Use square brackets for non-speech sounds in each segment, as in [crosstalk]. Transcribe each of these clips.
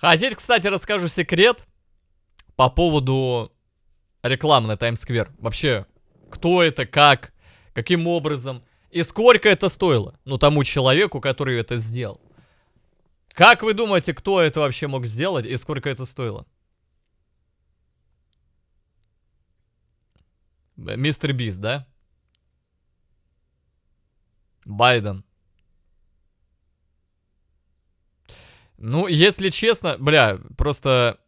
А теперь, кстати, расскажу секрет по поводу рекламы на Square. Вообще, кто это, как, каким образом и сколько это стоило, ну, тому человеку, который это сделал. Как вы думаете, кто это вообще мог сделать и сколько это стоило? Мистер Бист, да? Байден. Ну, если честно, бля, просто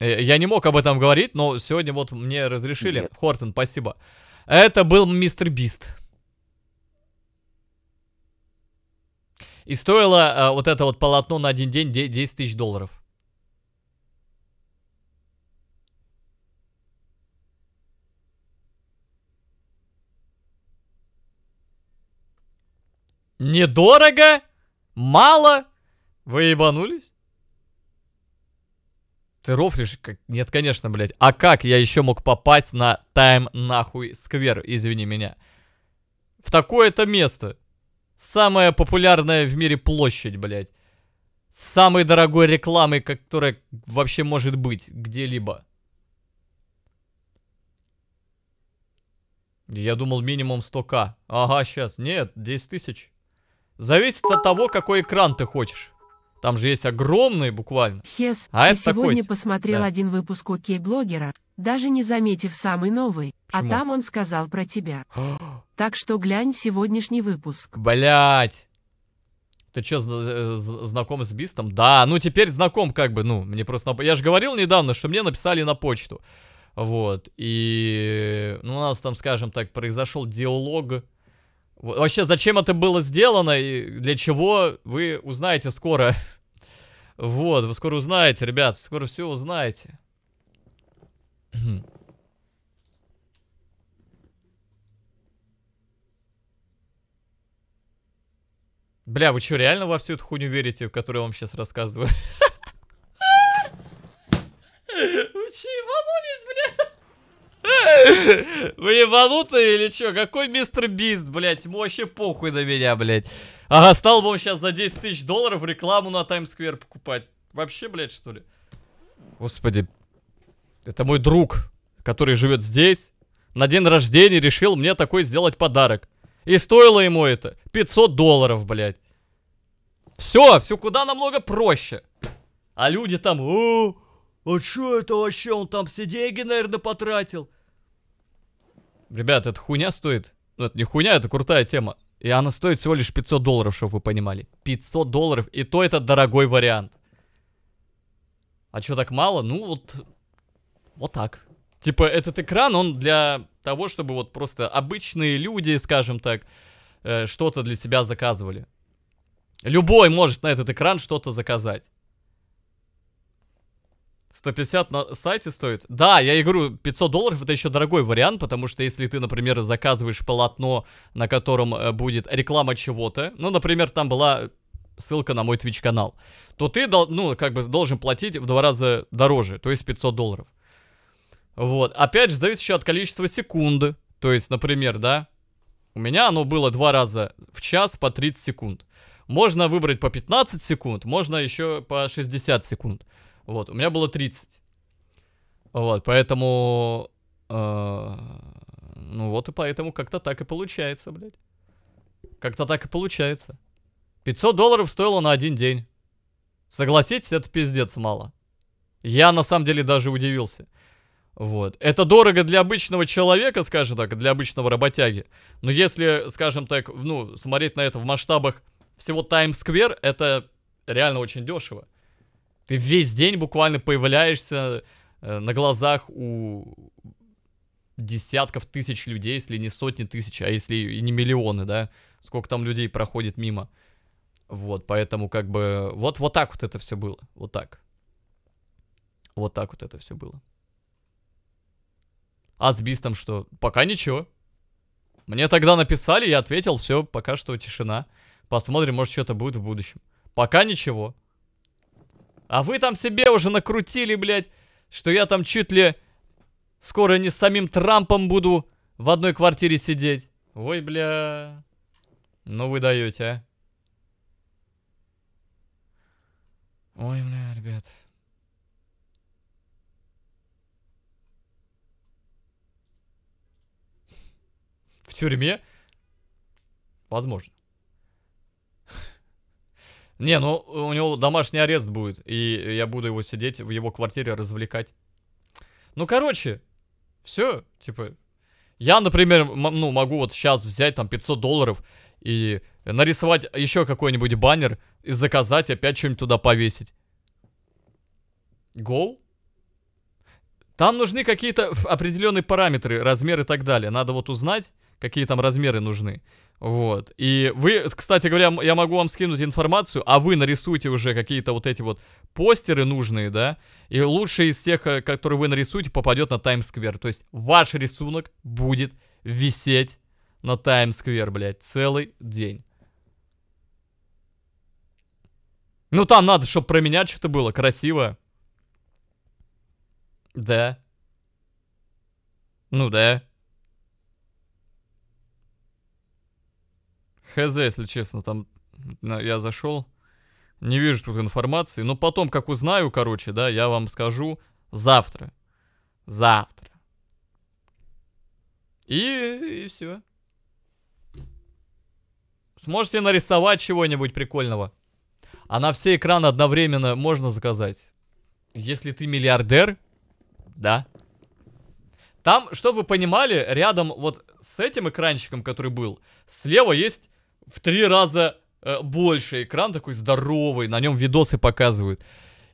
э, я не мог об этом говорить, но сегодня вот мне разрешили. Нет. Хортон, спасибо. Это был мистер Бист. И стоило э, вот это вот полотно на один день 10 тысяч долларов. Недорого? Мало? Вы ебанулись? Ты рофлишь? Как... Нет, конечно, блядь. А как я еще мог попасть на тайм нахуй сквер, извини меня? В такое-то место. Самая популярная в мире площадь, блядь. Самой дорогой рекламы, которая вообще может быть где-либо. Я думал минимум 100к. Ага, сейчас. Нет, 10 тысяч. Зависит от того, какой экран ты хочешь. Там же есть огромные буквально. Хес, а я это сегодня такой... посмотрел да. один выпуск окей-блогера, даже не заметив самый новый. А Почему? А там он сказал про тебя. [gasps] так что глянь сегодняшний выпуск. Блять. Ты чё, э, знаком с Бистом? Да, ну теперь знаком как бы, ну, мне просто... Я же говорил недавно, что мне написали на почту. Вот, и... Ну, у нас там, скажем так, произошел диалог Вообще, зачем это было сделано и для чего, вы узнаете скоро. [laughs] Вот, вы скоро узнаете, ребят, скоро все узнаете. [clears throat] Бля, вы что, реально во всю эту хуйню верите, в которую я вам сейчас рассказываю? [laughs] Вы ебанутые или чё? Какой мистер Бист, блядь? Ему вообще похуй на меня, блядь. Ага, стал бы он сейчас за 10 тысяч долларов рекламу на Таймсквер покупать. Вообще, блядь, что ли? Господи. Это мой друг, который живет здесь. На день рождения решил мне такой сделать подарок. И стоило ему это 500 долларов, блядь. Все, все куда намного проще. А люди там, о, а чё это вообще, он там все деньги, наверное, потратил. Ребят, это хуйня стоит. Ну, это не хуйня, это крутая тема. И она стоит всего лишь 500 долларов, чтобы вы понимали. 500 долларов, и то это дорогой вариант. А что так мало? Ну, вот... Вот так. Типа, этот экран, он для того, чтобы вот просто обычные люди, скажем так, э, что-то для себя заказывали. Любой может на этот экран что-то заказать. 150 на сайте стоит? Да, я игру 500 долларов, это еще дорогой вариант, потому что если ты, например, заказываешь полотно, на котором э, будет реклама чего-то, ну, например, там была ссылка на мой Twitch канал, то ты, ну, как бы должен платить в два раза дороже, то есть 500 долларов. Вот, опять же, зависит еще от количества секунд, то есть, например, да, у меня оно было два раза в час по 30 секунд. Можно выбрать по 15 секунд, можно еще по 60 секунд. Вот, у меня было 30. Вот, поэтому... Э, ну вот и поэтому как-то так и получается, блядь. Как-то так и получается. 500 долларов стоило на один день. Согласитесь, это пиздец мало. Я на самом деле даже удивился. Вот. Это дорого для обычного человека, скажем так, для обычного работяги. Но если, скажем так, ну, смотреть на это в масштабах всего Times Square, это реально очень дешево. Ты весь день буквально появляешься э, на глазах у десятков тысяч людей, если не сотни тысяч, а если и не миллионы, да, сколько там людей проходит мимо. Вот, поэтому как бы вот, вот так вот это все было, вот так. Вот так вот это все было. А с Бистом что? Пока ничего. Мне тогда написали, я ответил, все, пока что тишина. Посмотрим, может что-то будет в будущем. Пока ничего. А вы там себе уже накрутили, блядь, что я там чуть ли скоро не с самим Трампом буду в одной квартире сидеть. Ой, бля. Ну вы даете, а. Ой, бля, ребят. В тюрьме? Возможно. Не, ну у него домашний арест будет, и я буду его сидеть в его квартире развлекать. Ну, короче, все, типа, я, например, ну, могу вот сейчас взять там 500 долларов и нарисовать еще какой-нибудь баннер и заказать, опять что-нибудь туда повесить. Go? Там нужны какие-то определенные параметры, размер и так далее. Надо вот узнать какие там размеры нужны. Вот. И вы, кстати говоря, я могу вам скинуть информацию, а вы нарисуете уже какие-то вот эти вот постеры нужные, да? И лучший из тех, э, которые вы нарисуете, попадет на Times Square. То есть ваш рисунок будет висеть на Times Square, блядь, целый день. Ну там надо, чтобы про меня что-то было красиво. Да. Ну да. Хз, если честно, там я зашел. Не вижу тут информации. Но потом, как узнаю, короче, да, я вам скажу завтра. Завтра. И, и все. Сможете нарисовать чего-нибудь прикольного. А на все экраны одновременно можно заказать. Если ты миллиардер, да. Там, чтобы вы понимали, рядом вот с этим экранчиком, который был, слева есть в три раза э, больше. Экран такой здоровый, на нем видосы показывают.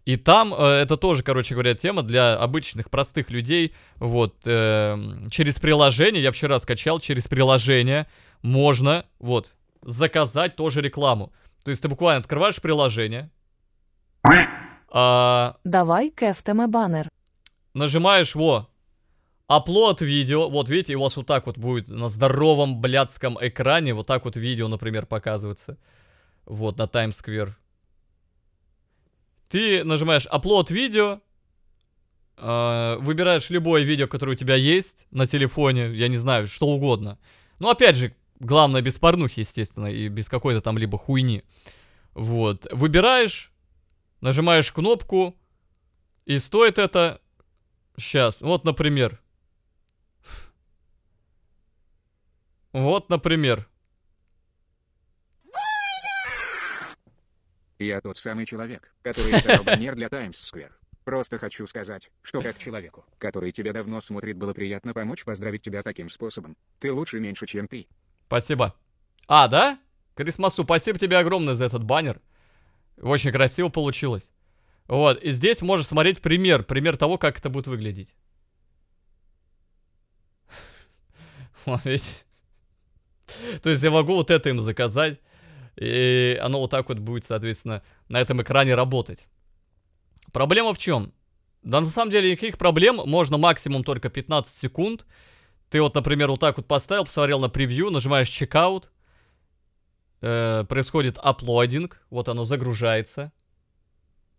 И там, э, это тоже, короче говоря, тема для обычных, простых людей. Вот, э, через приложение, я вчера скачал, через приложение можно, вот, заказать тоже рекламу. То есть ты буквально открываешь приложение. А... Давай кэфтеме баннер. Нажимаешь, во, Upload видео, вот видите, у вас вот так вот будет на здоровом блядском экране, вот так вот видео, например, показывается. Вот, на Times Square. Ты нажимаешь Upload видео, э, выбираешь любое видео, которое у тебя есть на телефоне, я не знаю, что угодно. ну опять же, главное без порнухи, естественно, и без какой-то там либо хуйни. Вот, выбираешь, нажимаешь кнопку, и стоит это... Сейчас, вот, например, Вот, например. Я тот самый человек, который заработал для Times Square. Просто хочу сказать, что как человеку, который тебя давно смотрит, было приятно помочь поздравить тебя таким способом. Ты лучше меньше, чем ты. Спасибо. А, да? Крисмасу, спасибо тебе огромное за этот баннер. Очень красиво получилось. Вот, и здесь можешь смотреть пример, пример того, как это будет выглядеть. [laughs] Вот, видите? [laughs] То есть я могу вот это им заказать, и оно вот так вот будет, соответственно, на этом экране работать. Проблема в чем? Да на самом деле никаких проблем, можно максимум только 15 секунд. Ты вот, например, вот так вот поставил, посмотрел на превью, нажимаешь чекаут, э, происходит аплодинг, вот оно загружается.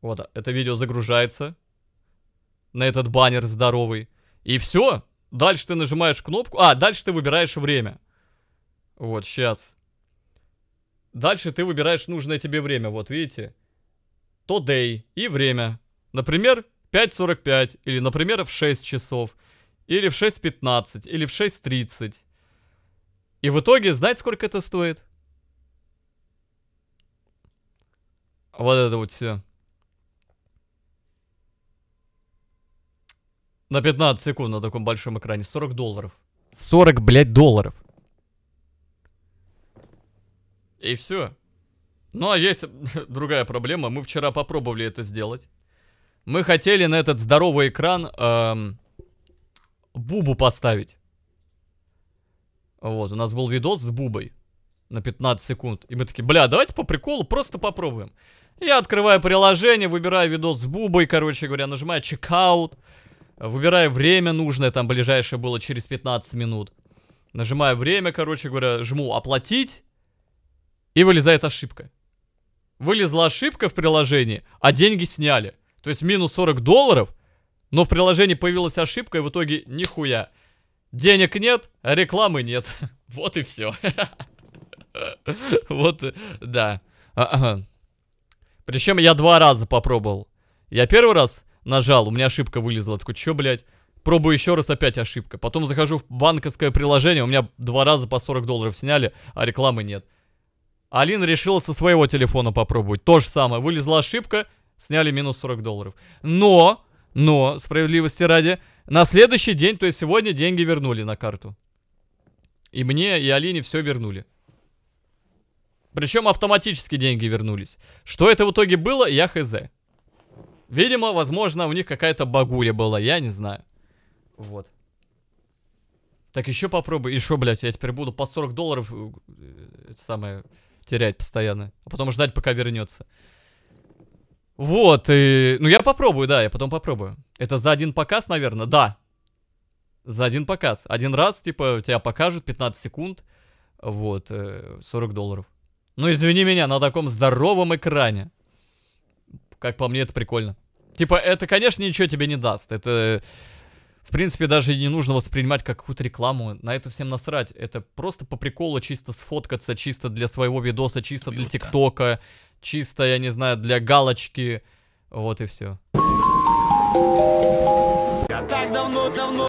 Вот, это видео загружается на этот баннер здоровый. И все, дальше ты нажимаешь кнопку, а, дальше ты выбираешь время. Вот, сейчас. Дальше ты выбираешь нужное тебе время, вот видите. Today и время. Например, 5.45 или, например, в 6 часов. Или в 6.15, или в 6.30. И в итоге, знаете, сколько это стоит? Вот это вот все. На 15 секунд на таком большом экране. 40 долларов. 40, блядь, долларов. И все. Ну а есть [laughs] другая проблема. Мы вчера попробовали это сделать. Мы хотели на этот здоровый экран эм, Бубу поставить. Вот, у нас был видос с Бубой на 15 секунд. И мы такие, бля, давайте по приколу просто попробуем. Я открываю приложение, выбираю видос с Бубой, короче говоря, нажимаю чекаут. Выбираю время нужное, там ближайшее было через 15 минут. Нажимаю время, короче говоря, жму оплатить и вылезает ошибка. Вылезла ошибка в приложении, а деньги сняли. То есть минус 40 долларов, но в приложении появилась ошибка, и в итоге нихуя. Денег нет, рекламы нет. [laughs] Вот и все. [laughs] Вот, э, да. А, Причем я два раза попробовал. Я первый раз нажал, у меня ошибка вылезла. Такой, чё, блядь? Пробую еще раз, опять ошибка. Потом захожу в банковское приложение, у меня два раза по 40 долларов сняли, а рекламы нет. Алина решила со своего телефона попробовать. То же самое. Вылезла ошибка, сняли минус 40 долларов. Но, но, справедливости ради, на следующий день, то есть сегодня, деньги вернули на карту. И мне, и Алине все вернули. Причем автоматически деньги вернулись. Что это в итоге было, я хз. Видимо, возможно, у них какая-то багуля была, я не знаю. Вот. Так еще попробуй. И что, блядь, я теперь буду по 40 долларов э, э, это самое терять постоянно, а потом ждать, пока вернется. Вот, и... Ну, я попробую, да, я потом попробую. Это за один показ, наверное? Да. За один показ. Один раз, типа, тебя покажут 15 секунд, вот, 40 э, долларов. Ну, извини меня, на таком здоровом экране. Как по мне, это прикольно. Типа, это, конечно, ничего тебе не даст. Это в принципе, даже не нужно воспринимать как какую-то рекламу. На это всем насрать. Это просто по приколу чисто сфоткаться, чисто для своего видоса, чисто для ТикТока, чисто, я не знаю, для галочки. Вот и все. Я так давно, давно.